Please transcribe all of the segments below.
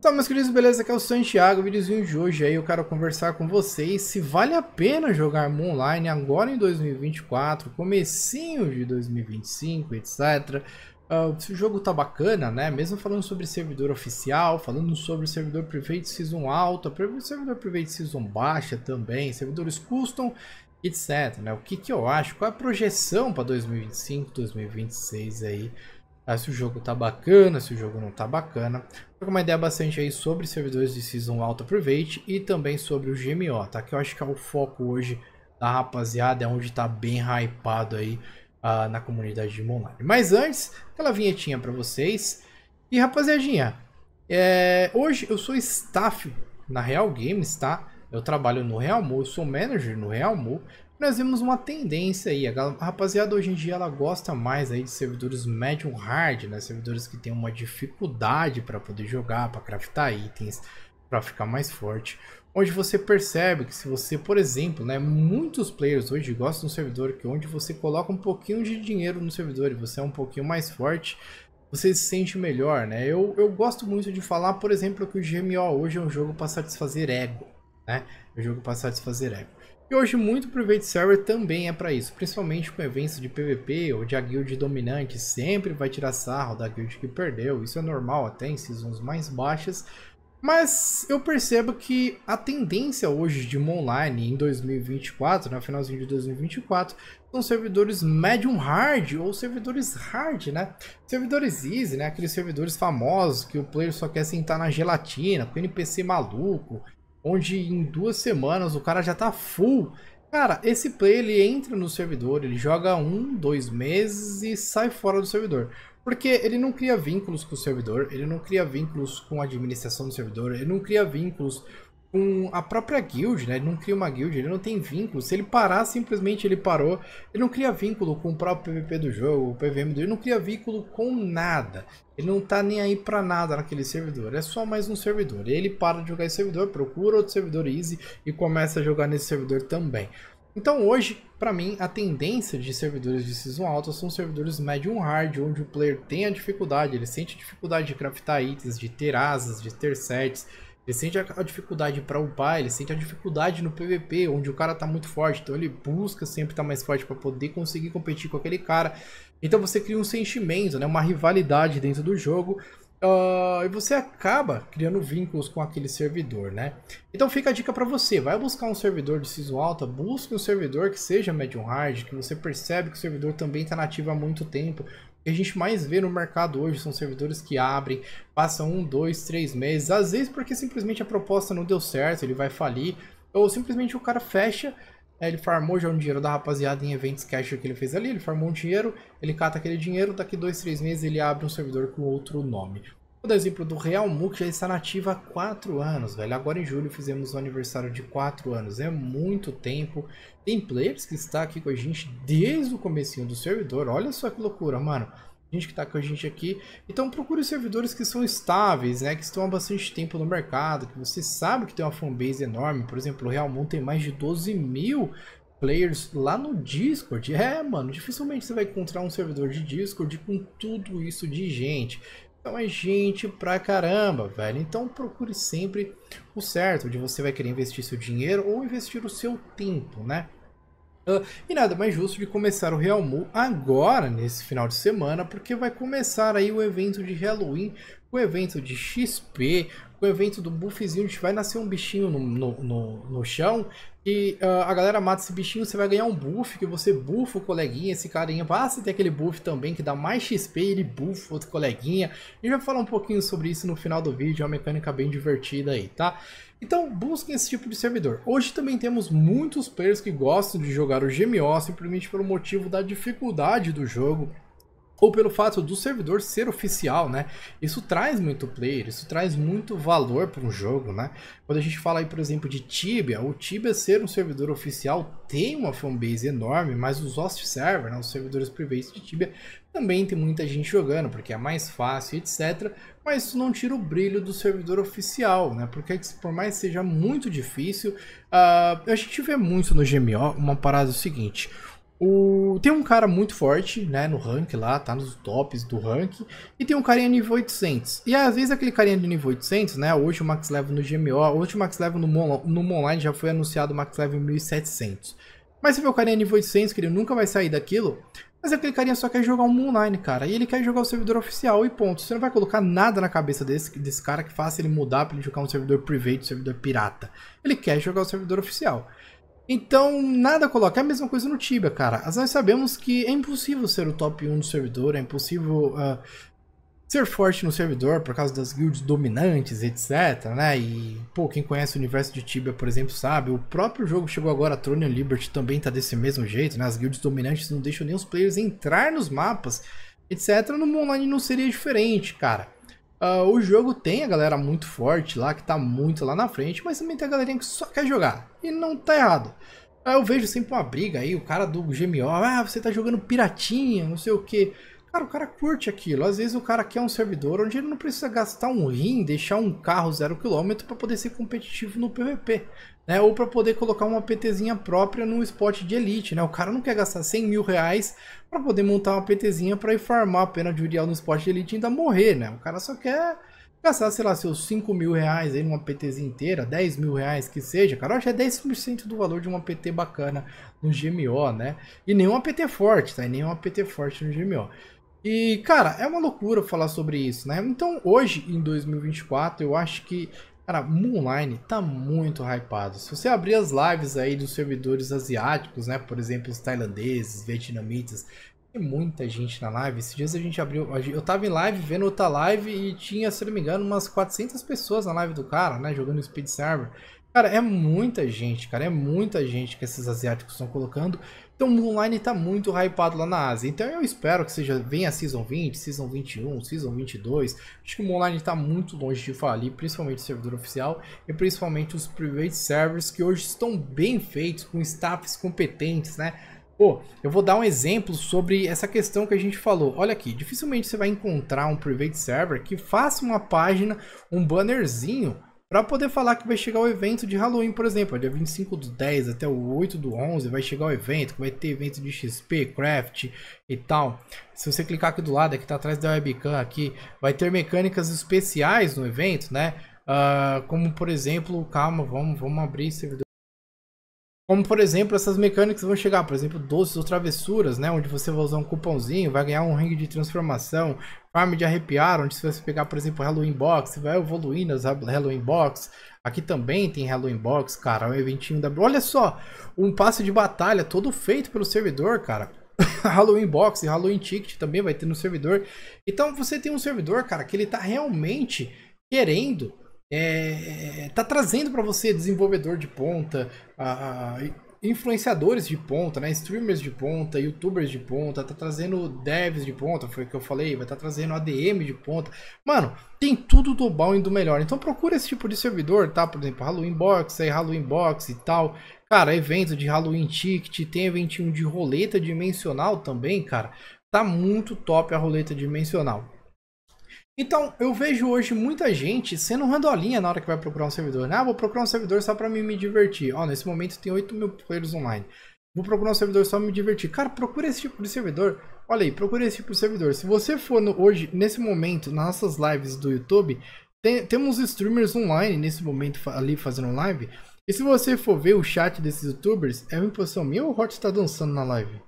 Tá, meus queridos, beleza? Aqui é o Santiago, Vídeozinho de hoje aí eu quero conversar com vocês se vale a pena jogar Moonline Online agora em 2024, comecinho de 2025, etc. Uh, se o jogo tá bacana, né? Mesmo falando sobre servidor oficial, falando sobre servidor private season alta, servidor private season baixa também, servidores custom etc. Né? O que, que eu acho? Qual é a projeção para 2025, 2026 aí? Ah, se o jogo tá bacana, se o jogo não tá bacana. Tô uma ideia bastante aí sobre servidores de Season Alta Private e também sobre o GMO, tá? Que eu acho que é o foco hoje da rapaziada, é onde tá bem hypado aí ah, na comunidade de Monline. Mas antes, aquela vinhetinha para vocês. E rapaziadinha, é... hoje eu sou staff na Real Games, tá? eu trabalho no Realmo, eu sou manager no Realmo, nós vimos uma tendência aí. A rapaziada hoje em dia ela gosta mais aí de servidores medium hard, né? Servidores que tem uma dificuldade para poder jogar, para craftar itens, para ficar mais forte. Onde você percebe que se você, por exemplo, né, muitos players hoje gostam de um servidor que onde você coloca um pouquinho de dinheiro no servidor e você é um pouquinho mais forte, você se sente melhor, né? Eu, eu gosto muito de falar, por exemplo, que o GMO hoje é um jogo para satisfazer ego né? O jogo para satisfazer eco E hoje muito Private Server também é para isso, principalmente com eventos de PVP, ou de a guild dominante sempre vai tirar sarro da guild que perdeu, isso é normal até em seasons mais baixas, mas eu percebo que a tendência hoje de online em 2024, na né, finalzinho de 2024, são servidores medium hard ou servidores hard, né? Servidores easy, né? Aqueles servidores famosos que o player só quer sentar na gelatina, com NPC maluco, onde em duas semanas o cara já tá full. Cara, esse play ele entra no servidor, ele joga um, dois meses e sai fora do servidor. Porque ele não cria vínculos com o servidor, ele não cria vínculos com a administração do servidor, ele não cria vínculos com a própria guild, né? Ele não cria uma guild, ele não tem vínculo. Se ele parar, simplesmente ele parou. Ele não cria vínculo com o próprio PVP do jogo, o PVM do ele não cria vínculo com nada. Ele não tá nem aí pra nada naquele servidor, é só mais um servidor. Ele para de jogar esse servidor, procura outro servidor easy e começa a jogar nesse servidor também. Então hoje, para mim, a tendência de servidores de season alta são servidores medium hard, onde o player tem a dificuldade, ele sente a dificuldade de craftar itens, de ter asas, de ter sets, ele sente a dificuldade para upar, ele sente a dificuldade no PVP, onde o cara tá muito forte. Então ele busca sempre estar tá mais forte para poder conseguir competir com aquele cara. Então você cria um sentimento, né? uma rivalidade dentro do jogo. Uh, e você acaba criando vínculos com aquele servidor, né? Então fica a dica para você, vai buscar um servidor de siso alta, busque um servidor que seja medium hard, que você percebe que o servidor também está nativo há muito tempo, que a gente mais vê no mercado hoje são servidores que abrem, passam um, dois, três meses, às vezes porque simplesmente a proposta não deu certo, ele vai falir, ou simplesmente o cara fecha, ele farmou já um dinheiro da rapaziada em eventos cash que ele fez ali, ele farmou um dinheiro, ele cata aquele dinheiro, daqui dois, três meses ele abre um servidor com outro nome. Vou dar exemplo do Real Mu, que já está nativa há 4 anos, velho. Agora em julho fizemos o aniversário de 4 anos. É muito tempo. Tem players que está aqui com a gente desde o comecinho do servidor. Olha só que loucura, mano. Gente que está com a gente aqui. Então procure servidores que são estáveis, né? Que estão há bastante tempo no mercado. Que você sabe que tem uma fanbase enorme. Por exemplo, o Real Mu tem mais de 12 mil players lá no Discord. É, mano, dificilmente você vai encontrar um servidor de Discord com tudo isso de gente. Então é gente pra caramba, velho. Então procure sempre o certo, onde você vai querer investir seu dinheiro ou investir o seu tempo, né? Uh, e nada mais justo de começar o Realmu agora, nesse final de semana, porque vai começar aí o evento de Halloween, o evento de XP, o evento do buffzinho, onde vai nascer um bichinho no, no, no, no chão, e uh, a galera mata esse bichinho, você vai ganhar um buff, que você bufa o coleguinha, esse carinha. Ah, você tem aquele buff também que dá mais XP, ele bufa outro coleguinha. A gente vai falar um pouquinho sobre isso no final do vídeo, é uma mecânica bem divertida aí, tá? Então busquem esse tipo de servidor. Hoje também temos muitos players que gostam de jogar o GMO simplesmente pelo motivo da dificuldade do jogo ou pelo fato do servidor ser oficial, né? Isso traz muito player, isso traz muito valor para um jogo, né? Quando a gente fala aí, por exemplo, de Tibia, o Tibia ser um servidor oficial tem uma fanbase enorme, mas os host server, né, os servidores privados de Tibia, também tem muita gente jogando, porque é mais fácil, etc. Mas isso não tira o brilho do servidor oficial, né? Porque é por mais que seja muito difícil, uh, a gente vê muito no GMO uma parada é seguinte. O... Tem um cara muito forte, né, no rank lá, tá nos tops do rank, e tem um carinha nível 800. E às vezes aquele carinha de nível 800, né, hoje o Max Level no GMO, hoje o Max Level no, no Online já foi anunciado o Max Level 1700. Mas se vê o carinha nível 800, que ele nunca vai sair daquilo, mas aquele carinha só quer jogar um online, cara, e ele quer jogar o servidor oficial e ponto. Você não vai colocar nada na cabeça desse, desse cara que faça ele mudar pra ele jogar um servidor privado, um servidor pirata. Ele quer jogar o servidor oficial. Então, nada coloca. É a mesma coisa no Tibia, cara. Nós sabemos que é impossível ser o top 1 do servidor, é impossível uh, ser forte no servidor por causa das guilds dominantes, etc, né? E, pô, quem conhece o universo de Tibia, por exemplo, sabe. O próprio jogo chegou agora, Throne Liberty, também tá desse mesmo jeito, né? As guilds dominantes não deixam nem os players entrar nos mapas, etc. No online não seria diferente, cara. Uh, o jogo tem a galera muito forte lá, que tá muito lá na frente, mas também tem a galerinha que só quer jogar. E não tá errado. Uh, eu vejo sempre uma briga aí, o cara do GMO, ah, você tá jogando piratinha, não sei o que. Cara, o cara curte aquilo. Às vezes o cara quer um servidor onde ele não precisa gastar um rim, deixar um carro zero quilômetro para poder ser competitivo no PVP né? Ou para poder colocar uma PTzinha própria num spot de elite, né? O cara não quer gastar 100 mil reais para poder montar uma PTzinha para ir farmar a pena de Uriel no spot de elite e ainda morrer, né? O cara só quer gastar, sei lá, seus 5 mil reais aí numa PTzinha inteira, 10 mil reais que seja, cara, já é 10% do valor de uma PT bacana no GMO, né? E nenhuma PT forte, tá? E nenhuma PT forte no GMO. E, cara, é uma loucura falar sobre isso, né? Então, hoje, em 2024, eu acho que Cara, Moonline tá muito hypado. Se você abrir as lives aí dos servidores asiáticos, né? Por exemplo, os tailandeses, vietnamitas, tem muita gente na live. Esses dias a gente abriu. Eu tava em live vendo outra live e tinha, se não me engano, umas 400 pessoas na live do cara, né? Jogando Speed Server. Cara, é muita gente, cara. É muita gente que esses asiáticos estão colocando. Então Moonline tá muito hypado lá na Ásia. Então eu espero que seja venha a Season 20, Season 21, Season 22. Acho que o Moonline tá muito longe de falir, principalmente o servidor oficial e principalmente os private servers que hoje estão bem feitos, com staffs competentes, né? Pô, eu vou dar um exemplo sobre essa questão que a gente falou. Olha aqui, dificilmente você vai encontrar um private server que faça uma página, um bannerzinho para poder falar que vai chegar o evento de Halloween, por exemplo, é dia 25 do 10 até o 8 do 11 vai chegar o evento, que vai ter evento de XP, Craft e tal. Se você clicar aqui do lado, aqui tá atrás da webcam aqui, vai ter mecânicas especiais no evento, né? Uh, como por exemplo, calma, vamos, vamos abrir servidor. Como por exemplo, essas mecânicas vão chegar, por exemplo, doces ou travessuras, né? Onde você vai usar um cupomzinho, vai ganhar um ringue de transformação, Farm de arrepiar, onde se você pegar, por exemplo, Halloween Box, você vai evoluindo as Halloween Box. Aqui também tem Halloween Box, cara, é um eventinho da... Olha só, um passe de batalha todo feito pelo servidor, cara. Halloween Box e Halloween Ticket também vai ter no servidor. Então você tem um servidor, cara, que ele tá realmente querendo... É, tá trazendo para você desenvolvedor de ponta, a, a, influenciadores de ponta, né? Streamers de ponta, youtubers de ponta, tá trazendo devs de ponta, foi o que eu falei, vai tá trazendo ADM de ponta. Mano, tem tudo do bom e do melhor. Então procura esse tipo de servidor, tá? Por exemplo, Halloween Box, aí Halloween Box e tal. Cara, evento de Halloween Ticket, tem eventinho de roleta dimensional também, cara. Tá muito top a roleta dimensional. Então, eu vejo hoje muita gente sendo randolinha na hora que vai procurar um servidor. Ah, vou procurar um servidor só para me divertir. Ó, nesse momento tem 8 mil players online. Vou procurar um servidor só para me divertir. Cara, procura esse tipo de servidor. Olha aí, procura esse tipo de servidor. Se você for no, hoje, nesse momento, nas nossas lives do YouTube, tem, temos streamers online nesse momento ali fazendo live. E se você for ver o chat desses youtubers, é uma imposição minha ou o Hot está dançando na live?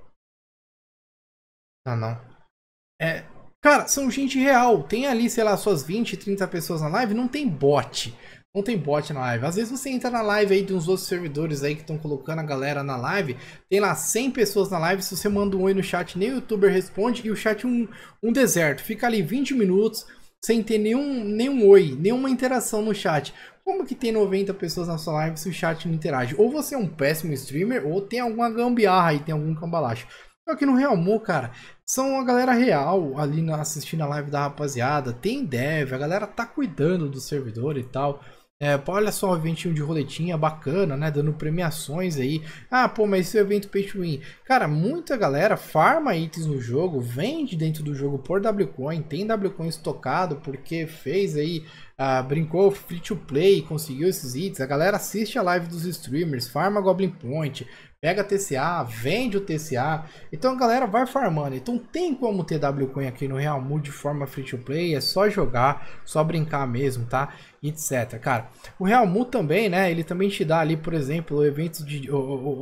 Ah, não. É, Cara, são gente real. Tem ali, sei lá, suas 20, 30 pessoas na live, não tem bot. Não tem bot na live. Às vezes você entra na live aí de uns outros servidores aí que estão colocando a galera na live. Tem lá 100 pessoas na live. Se você manda um oi no chat, nem o youtuber responde. E o chat é um, um deserto. Fica ali 20 minutos sem ter nenhum, nenhum oi, nenhuma interação no chat. Como que tem 90 pessoas na sua live se o chat não interage? Ou você é um péssimo streamer, ou tem alguma gambiarra aí, tem algum cambalacho. Só que no Realmu, cara, são a galera real ali na, assistindo a live da rapaziada. Tem dev, a galera tá cuidando do servidor e tal. É, pô, olha só, o eventinho de roletinha bacana, né? Dando premiações aí. Ah, pô, mas esse é evento pay to win. Cara, muita galera farma itens no jogo, vende dentro do jogo por Wcoin, tem Wcoin estocado porque fez aí, ah, brincou free to play, conseguiu esses itens. A galera assiste a live dos streamers, farma Goblin Point, pega TCA, vende o TCA. Então a galera vai farmando. Então tem como ter Wcoin aqui no Real Mood de forma free to play, é só jogar, só brincar mesmo, tá? Etc. Cara, o Real Mood também, né? Ele também te dá ali, por exemplo, eventos de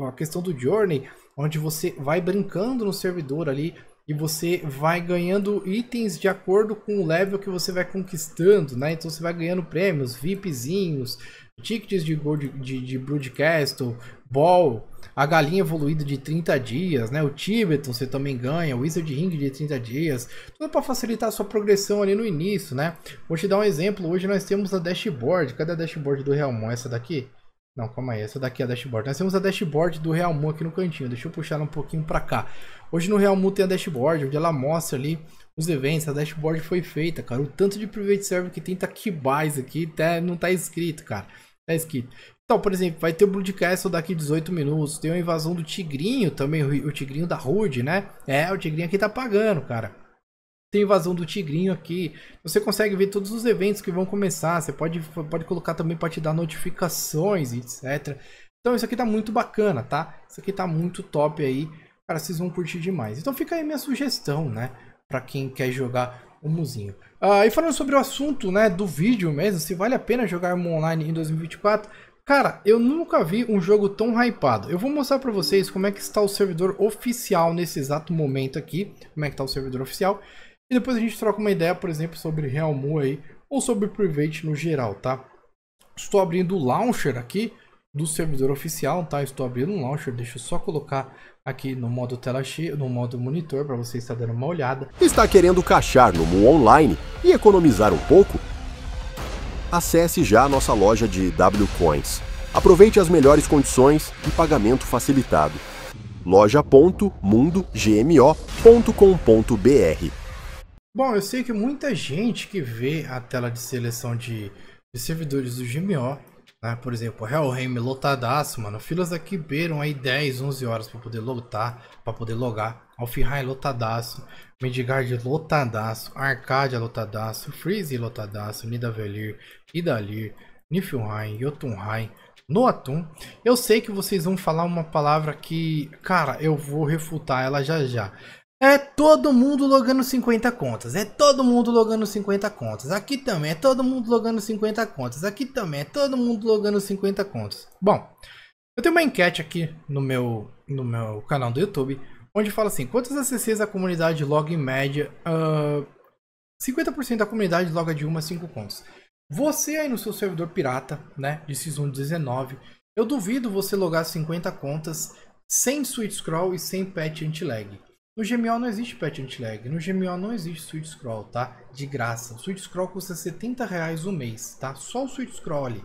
a questão do Journey, onde você vai brincando no servidor ali e você vai ganhando itens de acordo com o level que você vai conquistando, né? Então você vai ganhando prêmios, VIPzinhos, tickets de, gold, de, de broadcast, ball, a galinha evoluída de 30 dias, né? O Tibeton você também ganha, o Wizard Ring de 30 dias, tudo para facilitar a sua progressão ali no início, né? Vou te dar um exemplo, hoje nós temos a dashboard, cadê a dashboard do Realmon? Essa daqui? Não, calma aí, essa daqui é a dashboard. Nós temos a dashboard do Realmu aqui no cantinho, deixa eu puxar um pouquinho para cá. Hoje no Realmu tem a dashboard, onde ela mostra ali os eventos, a dashboard foi feita, cara. O tanto de private server que tem tá aqui base aqui, até não tá escrito, cara. Tá escrito. Então, por exemplo, vai ter o Blood Castle daqui 18 minutos, tem a invasão do Tigrinho também, o Tigrinho da Rude, né? É, o Tigrinho aqui tá pagando, cara. Tem invasão do Tigrinho aqui. Você consegue ver todos os eventos que vão começar, você pode, pode colocar também pra te dar notificações, etc. Então isso aqui tá muito bacana, tá? Isso aqui tá muito top aí, cara, vocês vão curtir demais. Então fica aí minha sugestão, né? Para quem quer jogar o Muzinho. Ah, e falando sobre o assunto né, do vídeo mesmo, se vale a pena jogar Mu Online em 2024, Cara, eu nunca vi um jogo tão hypado. Eu vou mostrar para vocês como é que está o servidor oficial nesse exato momento aqui. Como é que está o servidor oficial. E depois a gente troca uma ideia, por exemplo, sobre Realmu aí. Ou sobre Private no geral, tá? Estou abrindo o launcher aqui do servidor oficial, tá? Estou abrindo um launcher, deixa eu só colocar aqui no modo tela cheia, no modo monitor para você estar dando uma olhada. Está querendo cachar no Mu Online e economizar um pouco? acesse já a nossa loja de Wcoins. Aproveite as melhores condições e pagamento facilitado. loja.mundogmo.com.br Bom, eu sei que muita gente que vê a tela de seleção de, de servidores do GMO, né? por exemplo, Hellheim lotadaço, mano, filas aqui beiram aí 10, 11 horas para poder lotar, para poder logar. Alfheim lotadaço, Midgard lotadaço, Arcadia lotadaço, Freeze lotadaço, Nidavellir, Idalir, Niflheim, Jotunheim, Noatun. Eu sei que vocês vão falar uma palavra que, cara, eu vou refutar ela já já. É todo mundo logando 50 contas. É todo mundo logando 50 contas. Aqui também é todo mundo logando 50 contas. Aqui também é todo mundo logando 50 contas. Bom, eu tenho uma enquete aqui no meu, no meu canal do YouTube onde fala assim: quantas ACCs a comunidade loga em média? Uh, ah, 50% da comunidade loga é de 1 a 5 contas. Você aí no seu servidor pirata, né, de Season 19, eu duvido você logar 50 contas sem Switch scroll e sem patch anti-lag. No GMO não existe patch anti-lag, no GMO não existe Switch scroll, tá? De graça. O sweet scroll custa 70 reais o mês, tá? Só o Switch scroll ali.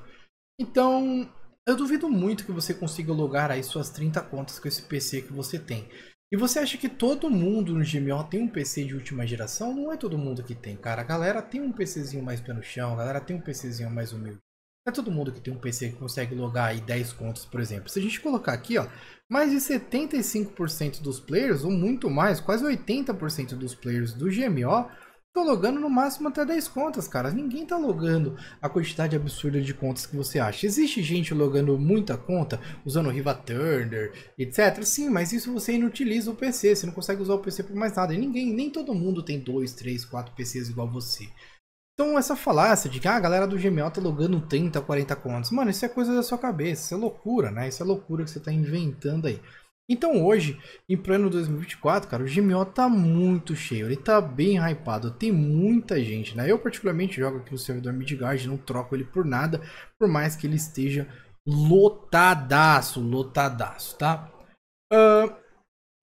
Então, eu duvido muito que você consiga logar aí suas 30 contas com esse PC que você tem. E você acha que todo mundo no GMO tem um PC de última geração? Não é todo mundo que tem, cara. A galera tem um PCzinho mais pé no chão, a galera tem um PCzinho mais humilde. Não é todo mundo que tem um PC que consegue logar aí 10 contos, por exemplo. Se a gente colocar aqui, ó, mais de 75% dos players, ou muito mais, quase 80% dos players do GMO Tô logando no máximo até 10 contas, cara. Ninguém tá logando a quantidade absurda de contas que você acha. Existe gente logando muita conta, usando Riva Turner, etc. Sim, mas isso você inutiliza o PC. Você não consegue usar o PC por mais nada. E ninguém, nem todo mundo tem 2, 3, 4 PCs igual você. Então essa falácia de que ah, a galera do Gmail tá logando 30, 40 contas. Mano, isso é coisa da sua cabeça, isso é loucura, né? Isso é loucura que você tá inventando aí. Então hoje, em pleno 2024, cara, o GMO tá muito cheio, ele tá bem hypado, tem muita gente, né? Eu particularmente jogo aqui no servidor Midgard, não troco ele por nada, por mais que ele esteja lotadaço, lotadaço, tá? Uh,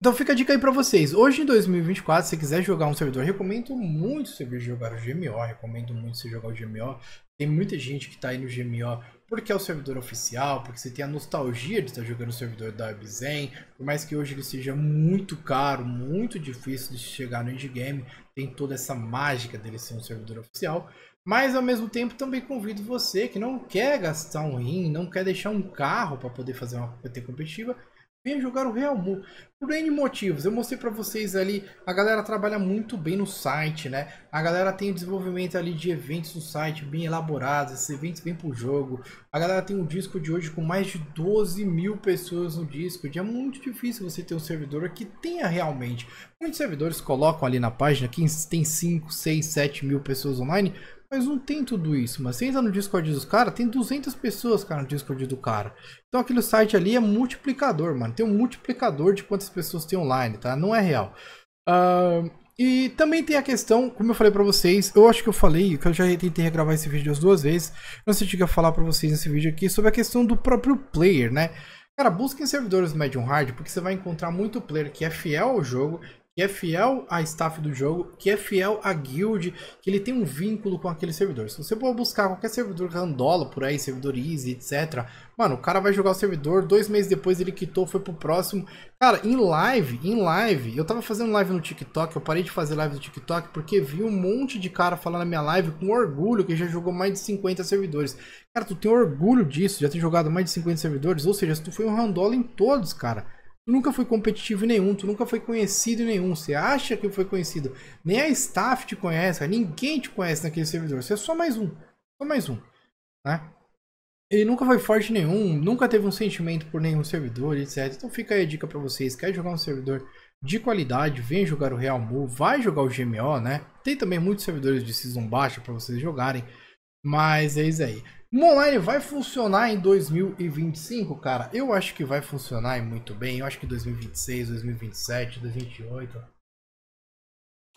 então fica a dica aí pra vocês. Hoje em 2024, se você quiser jogar um servidor, recomendo muito você vir jogar o GMO, recomendo muito você jogar o GMO. Tem muita gente que tá aí no GMO porque é o servidor oficial, porque você tem a nostalgia de estar jogando o servidor da Webzen, por mais que hoje ele seja muito caro, muito difícil de chegar no endgame, tem toda essa mágica dele ser um servidor oficial, mas ao mesmo tempo também convido você que não quer gastar um rim, não quer deixar um carro para poder fazer uma PT competitiva, Venha jogar o Real Mu. Por N motivos. Eu mostrei para vocês ali, a galera trabalha muito bem no site, né? A galera tem desenvolvimento ali de eventos no site bem elaborados, esses eventos vêm pro jogo. A galera tem um disco de hoje com mais de 12 mil pessoas no Discord. É muito difícil você ter um servidor que tenha realmente Muitos servidores colocam ali na página que tem 5, 6, 7 mil pessoas online, mas não tem tudo isso. Mas você entra no Discord dos caras, tem 200 pessoas, cara, no Discord do cara. Então aquele site ali é multiplicador, mano. Tem um multiplicador de quantas pessoas tem online, tá? Não é real. Uh, e também tem a questão, como eu falei para vocês, eu acho que eu falei, que eu já tentei regravar esse vídeo as duas vezes, não sei se eu falar para vocês nesse vídeo aqui, sobre a questão do próprio player, né? Cara, busquem servidores Medium Hard, porque você vai encontrar muito player que é fiel ao jogo que é fiel à staff do jogo, que é fiel à guild, que ele tem um vínculo com aquele servidor. Se você for buscar qualquer servidor randola por aí, servidor easy, etc. Mano, o cara vai jogar o servidor, dois meses depois ele quitou, foi pro próximo. Cara, em live, em live, eu tava fazendo live no TikTok, eu parei de fazer live no TikTok porque vi um monte de cara falando na minha live com orgulho que já jogou mais de 50 servidores. Cara, tu tem orgulho disso, já ter jogado mais de 50 servidores, ou seja, tu foi um randola em todos, cara nunca foi competitivo em nenhum, tu nunca foi conhecido em nenhum, você acha que foi conhecido. Nem a staff te conhece, ninguém te conhece naquele servidor. Você é só mais um, só mais um, né? Ele nunca foi forte nenhum, nunca teve um sentimento por nenhum servidor, etc. Então fica aí a dica para vocês, quer jogar um servidor de qualidade, vem jogar o Real Mu, vai jogar o GMO, né? Tem também muitos servidores de season baixa para vocês jogarem, mas é isso aí. Monline vai funcionar em 2025, cara? Eu acho que vai funcionar e muito bem. Eu acho que 2026, 2027, 2028.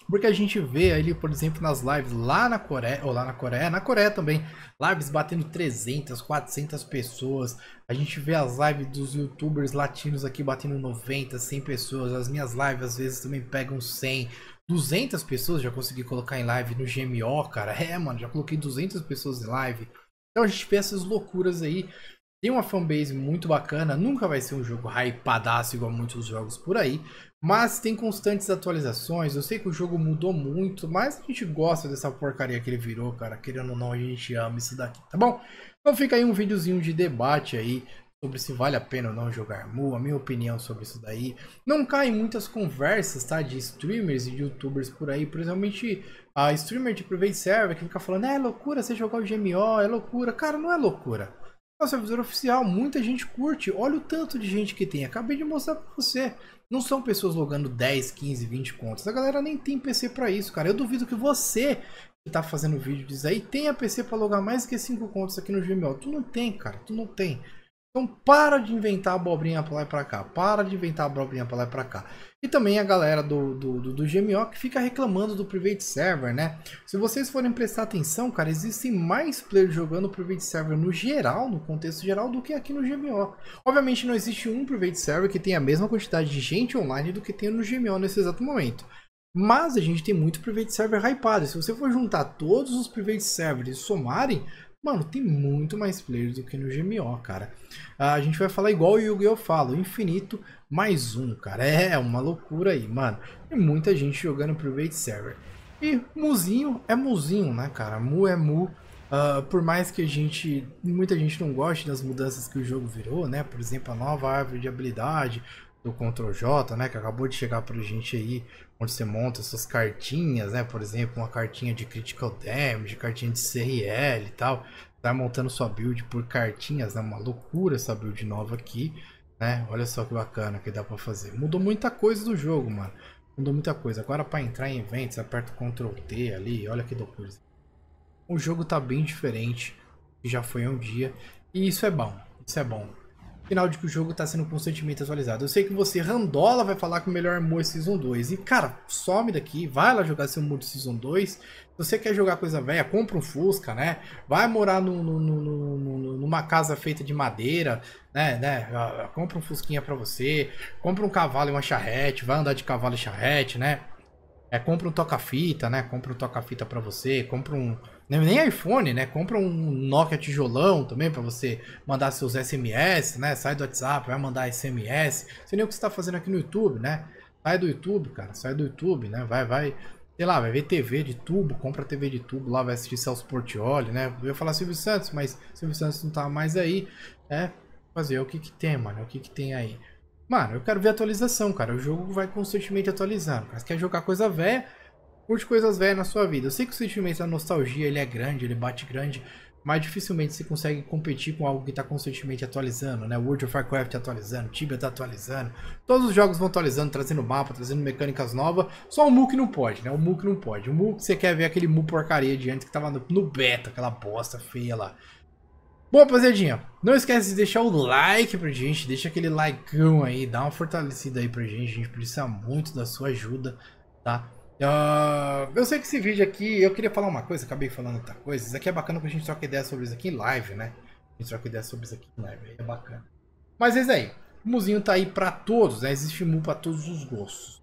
Porque a gente vê ali, por exemplo, nas lives lá na Coreia, ou lá na Coreia, na Coreia também, lives batendo 300, 400 pessoas. A gente vê as lives dos youtubers latinos aqui batendo 90, 100 pessoas. As minhas lives às vezes também pegam 100, 200 pessoas. Já consegui colocar em live no GMO, cara. É, mano, já coloquei 200 pessoas em live. Então a gente vê essas loucuras aí. Tem uma fanbase muito bacana, nunca vai ser um jogo hypadaço igual muitos jogos por aí, mas tem constantes atualizações. Eu sei que o jogo mudou muito, mas a gente gosta dessa porcaria que ele virou, cara. Querendo ou não, a gente ama isso daqui, tá bom? Então fica aí um videozinho de debate aí sobre se vale a pena ou não jogar Mu, a minha opinião sobre isso daí. Não caem muitas conversas, tá? De streamers e youtubers por aí, principalmente a streamer de Private Server que fica falando, ah, é loucura você jogar o GMO, é loucura. Cara, não é loucura. É o servidor oficial, muita gente curte. Olha o tanto de gente que tem. Acabei de mostrar pra você. Não são pessoas logando 10, 15, 20 contas. A galera nem tem PC para isso, cara. Eu duvido que você que tá fazendo vídeo disso aí tenha PC para logar mais que 5 contas aqui no GMO. Tu não tem, cara. Tu não tem. Então para de inventar abobrinha pra lá e pra cá. Para de inventar abobrinha pra lá e pra cá. E também a galera do, do, do, do GMO que fica reclamando do Private Server, né? Se vocês forem prestar atenção, cara, existem mais players jogando Private Server no geral, no contexto geral, do que aqui no GMO. Obviamente não existe um Private Server que tenha a mesma quantidade de gente online do que tem no GMO nesse exato momento. Mas a gente tem muito Private Server hypado. Se você for juntar todos os Private Servers e somarem, Mano, tem muito mais players do que no GMO, cara. Ah, a gente vai falar igual o Yu-Gi-Oh! falo, infinito mais um, cara. É, é uma loucura aí, mano. Tem muita gente jogando Private Server. E Muzinho é Muzinho, né, cara? Mu é Mu. Uh, por mais que a gente, muita gente não goste das mudanças que o jogo virou, né? Por exemplo, a nova árvore de habilidade, do Ctrl J, né, que acabou de chegar para gente aí, onde você monta suas cartinhas, né, por exemplo, uma cartinha de Critical Damage, cartinha de CRL e tal, tá montando sua build por cartinhas, né, uma loucura essa build nova aqui, né, olha só que bacana que dá para fazer, mudou muita coisa do jogo, mano, mudou muita coisa, agora para entrar em eventos, aperta o Ctrl T ali, olha que loucura, o jogo tá bem diferente, já foi um dia, e isso é bom, isso é bom, Sinal de que o jogo está sendo constantemente atualizado. Eu sei que você, Randola, vai falar que o melhor amor é Season 2. E, cara, some daqui, vai lá jogar seu mundo Season 2. Se você quer jogar coisa velha, compra um Fusca, né? Vai morar no, no, no, numa casa feita de madeira, né? né? Ah, ah, compra um Fusquinha para você. Compra um cavalo e uma charrete. Vai andar de cavalo e charrete, né? É, compra um toca-fita, né? Compra um toca-fita para você. Compra um nem iPhone, né? Compra um Nokia tijolão também para você mandar seus SMS, né? Sai do WhatsApp, vai mandar SMS. Você nem o que você tá fazendo aqui no YouTube, né? Sai do YouTube, cara, sai do YouTube, né? Vai, vai, sei lá, vai ver TV de tubo, compra TV de tubo lá, vai assistir Celso Portioli, né? Eu ia falar Silvio Santos, mas Silvio Santos não tá mais aí, né? Fazer o que que tem, mano? O que que tem aí? Mano, eu quero ver atualização, cara. O jogo vai constantemente atualizando. Você quer jogar coisa velha, curte coisas velhas na sua vida. Eu sei que o sentimento da nostalgia ele é grande, ele bate grande, mas dificilmente você consegue competir com algo que está constantemente atualizando, né? World of Warcraft atualizando, Tibia tá atualizando, todos os jogos vão atualizando, trazendo mapa, trazendo mecânicas novas. Só o Mook não pode, né? O Mook não pode. O Mook você quer ver aquele Mook porcaria de antes que tava no beta, aquela bosta feia lá. Bom, rapaziadinha, não esquece de deixar o like pra gente, deixa aquele likeão aí, dá uma fortalecida aí pra gente, a gente precisa muito da sua ajuda, tá? Uh, eu sei que esse vídeo aqui, eu queria falar uma coisa, acabei falando outra coisa. Isso aqui é bacana porque a gente troca ideia sobre isso aqui em live, né? A gente troca ideia sobre isso aqui em live, é bacana. Mas é isso aí. O Muzinho tá aí para todos, né? Existe Mu pra todos os gostos.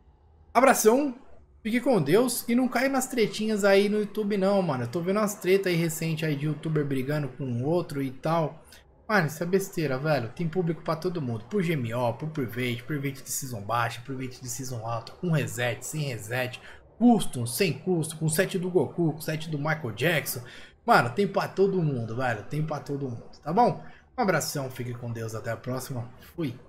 Abração, fique com Deus e não caia nas tretinhas aí no YouTube não, mano. Eu tô vendo umas tretas aí recente aí de youtuber brigando com outro e tal. Mano, isso é besteira, velho. Tem público para todo mundo. Por GMO, por Private, Private de Season baixa, Private de Season alta, com reset, sem reset custom, sem custo, com set do Goku, com set do Michael Jackson. Mano, tem pra todo mundo, velho. Tem pra todo mundo, tá bom? Um abração, fique com Deus, até a próxima. Fui.